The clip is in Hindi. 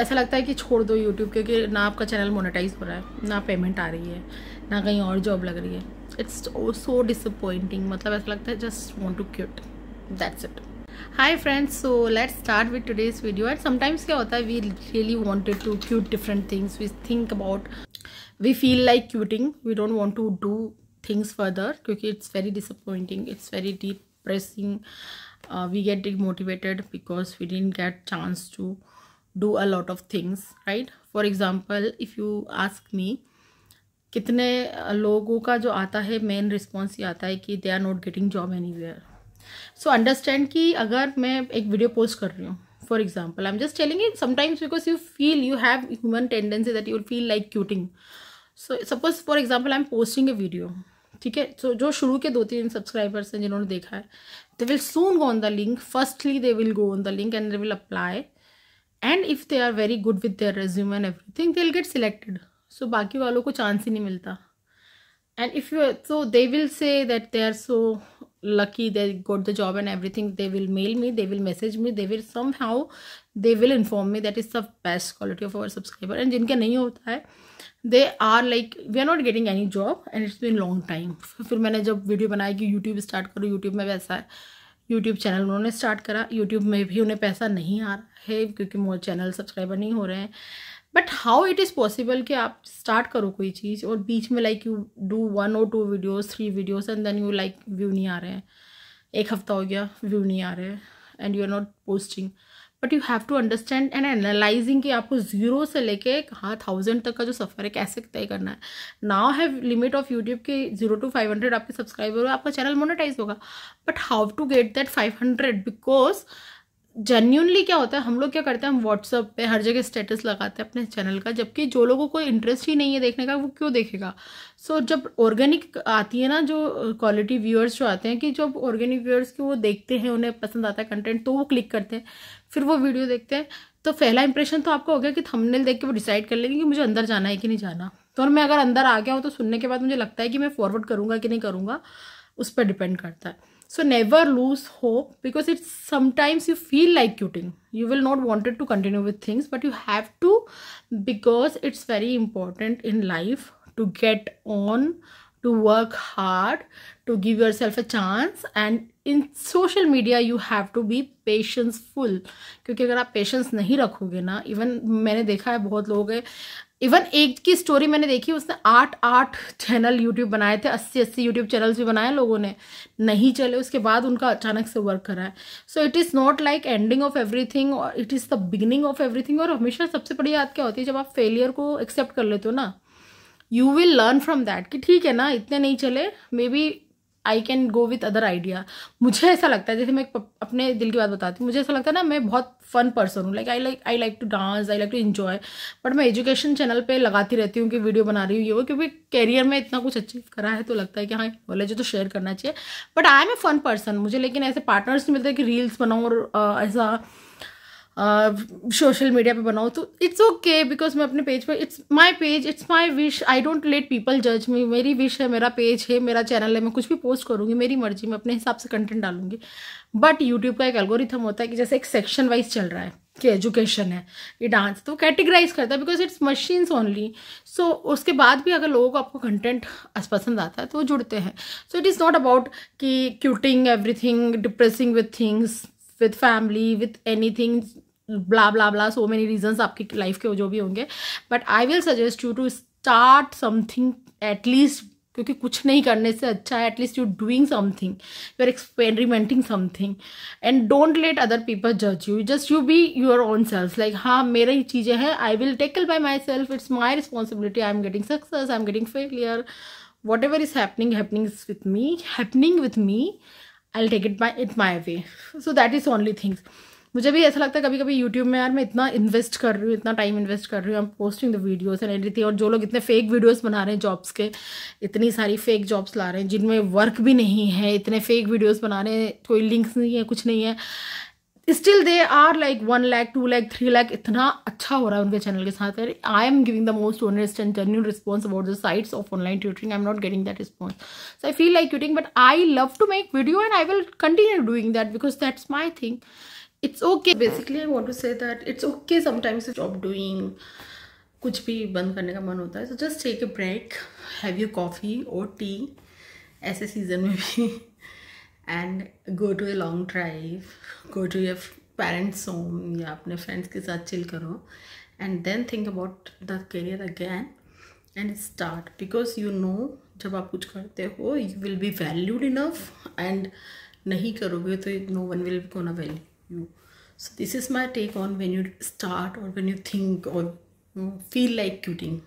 ऐसा लगता है कि छोड़ दो यूट्यूब क्योंकि ना आपका चैनल मोनेटाइज हो रहा है ना पेमेंट आ रही है ना कहीं और जॉब लग रही है इट्स सो डिसअपॉइंटिंग मतलब ऐसा लगता है just want to quit that's it hi friends so let's start with today's video and sometimes क्या होता है we really wanted to quit different things we think about we feel like quitting we don't want to do things further क्योंकि it's very disappointing it's very depressing we get demotivated because we didn't get chance to do a lot of things right for example if you ask me कितने लोगों का जो आता है मेन रिस्पॉन्स ये आता है कि they are not getting job anywhere so understand कि अगर मैं एक वीडियो पोस्ट कर रही हूँ for example I am just telling it sometimes because you feel you have human tendency that you feel like quitting so suppose for example I am posting a video ठीक है सो जो शुरू के दो तीन सब्सक्राइबर्स हैं जिन्होंने देखा है they will soon go on the link firstly they will go on the link and they will apply and if they are very good with their resume and thing they will get selected so बाकी वालों को चांस ही नहीं मिलता and if you so they will say that they are so lucky they got the job and everything they will mail me they will message me they will somehow they will inform me that is the best quality of our subscriber and जिनके नहीं होता है they are like we are not getting any job and it's been long time फिर मैंने जब वीडियो बनाया कि यूट्यूब स्टार्ट करूँ यूट्यूब में वैसा है यूट्यूब चैनल उन्होंने स्टार्ट करा यूट्यूब में भी उन्हें पैसा नहीं आ रहा है क्योंकि मोर चैनल सब्सक्राइबर नहीं हो रहे हैं but how it is possible कि आप स्टार्ट करो कोई चीज़ और बीच में लाइक यू डू वन और two videos three videos and then you like view नहीं आ रहे हैं एक हफ्ता हो गया व्यू नहीं आ रहे हैं and you are not posting but you have to understand and analysing कि आपको जीरो से लेके कहाँ थाउजेंड तक का जो सफ़र है कैसे तय करना है now have limit of YouTube के जीरो टू फाइव हंड्रेड आपके सब्सक्राइबर हो आपका चैनल मोनेटाइज होगा but how to get that five hundred because genuinely क्या होता है हम लोग क्या करते हैं हम व्हाट्सअप पे हर जगह स्टेटस लगाते हैं अपने चैनल का जबकि जो लोगों को इंटरेस्ट ही नहीं है देखने का वो क्यों देखेगा सो so, जब ऑर्गेनिक आती है ना जो क्वालिटी व्यूअर्स जो आते हैं कि जब ऑर्गेनिक व्यूअर्स की वो देखते हैं उन्हें पसंद आता है कंटेंट तो वो क्लिक करते हैं फिर वो वीडियो देखते हैं तो पहला इंप्रेशन तो आपका हो गया कि थमनेल देख के वो डिसाइड कर लेंगे कि मुझे अंदर जाना है कि नहीं जाना तो और मैं अगर अंदर आ गया हूँ तो सुनने के बाद मुझे लगता है कि मैं फॉरवर्ड करूँगा कि नहीं करूँगा उस पर डिपेंड करता है so never lose hope because it's sometimes you feel like quitting you will not wanted to continue with things but you have to because it's very important in life to get on to work hard to give yourself a chance and in social media you have to be patience full क्योंकि अगर आप patience नहीं रखोगे ना even मैंने देखा है बहुत लोग इवन एक की स्टोरी मैंने देखी उसने आठ आठ चैनल यूट्यूब बनाए थे अस्सी अस्सी यूट्यूब चैनल्स भी बनाए लोगों ने नहीं चले उसके बाद उनका अचानक से वर्क करा है so it is not like ending of everything और it is the beginning of everything और हमेशा सबसे बड़ी याद क्या होती है जब आप फेलियर को एक्सेप्ट कर लेते हो ना you will learn from that कि ठीक है ना इतने नहीं चले maybe I can go with other idea मुझे ऐसा लगता है जैसे मैं अपने दिल की बात बताती हूँ मुझे ऐसा लगता है ना मैं बहुत फन पर्सन हूँ like I like I like to dance I like to enjoy but मैं एजुकेशन चैनल पर लगाती रहती हूँ कि वीडियो बना रही हूँ ये वो क्योंकि कैरियर में इतना कुछ अचीव करा है तो लगता है कि हाँ नॉलेज तो शेयर करना चाहिए but I am a fun person मुझे लेकिन ऐसे पार्टनर्स नहीं मिलते कि रील्स बनाऊँ और ऐसा सोशल मीडिया पे बनाऊँ तो इट्स ओके बिकॉज मैं अपने पेज पे it's my page it's my wish I don't let people जज मी मेरी विश है मेरा पेज है मेरा चैनल है मैं कुछ भी पोस्ट करूँगी मेरी मर्जी मैं अपने हिसाब से कंटेंट डालूंगी बट यूट्यूब का एक एल्गोरिथम होता है कि जैसे एक सेक्शन वाइज चल रहा है कि एजुकेशन है ये डांस तो कैटेगराइज करता है because it's machines only so उसके बाद भी अगर लोगों को आपको कंटेंट पसंद आता है तो वो जुड़ते हैं so it is not about कि quitting everything depressing with things with family with any things blah blah blah so many reasons आपकी लाइफ के जो भी होंगे but I will suggest you to start something at least क्योंकि कुछ नहीं करने से अच्छा है at least you doing something you are experimenting something and don't let other people जज you just you be your own self like हाँ मेरे ही चीज़ें हैं I will tackle by myself it's my responsibility I am getting success I am getting failure whatever is happening happening with me happening with me I take it my it my way so that is only things मुझे भी ऐसा लगता है कभी कभी यूट्यूब में यार मैं इतना इन्वेस्ट कर रही हूँ इतना टाइम इन्वेस्ट कर रही हूँ I am posting the videos and editing और जो लोग इतने फेक वीडियोज बना रहे हैं जॉब्स के इतनी सारी फेक जॉब्स ला रहे हैं जिनमें वर्क भी नहीं है इतने फेक वीडियोज़ बना रहे हैं कोई लिंक्स नहीं है कुछ नहीं है still they are like one lakh two lakh three lakh इतना अच्छा हो रहा है उनके चैनल के साथ I am giving the most honest and genuine response about the sites of online tutoring I am not getting that response so I feel like quitting but I love to make video and I will continue doing that because that's my thing it's okay basically I want to say that it's okay sometimes job doing कुछ भी बंद करने का मन होता है so just take a break have you coffee और टी ऐसे सीजन में भी and go to a long drive go to your parents home या अपने फ्रेंड्स के साथ चिल करो and then think about the career again and start because you know जब आप कुछ करते हो you will be valued enough and नहीं करोगे तो no one will a value you so this is my take on when you start or when you think or feel like quitting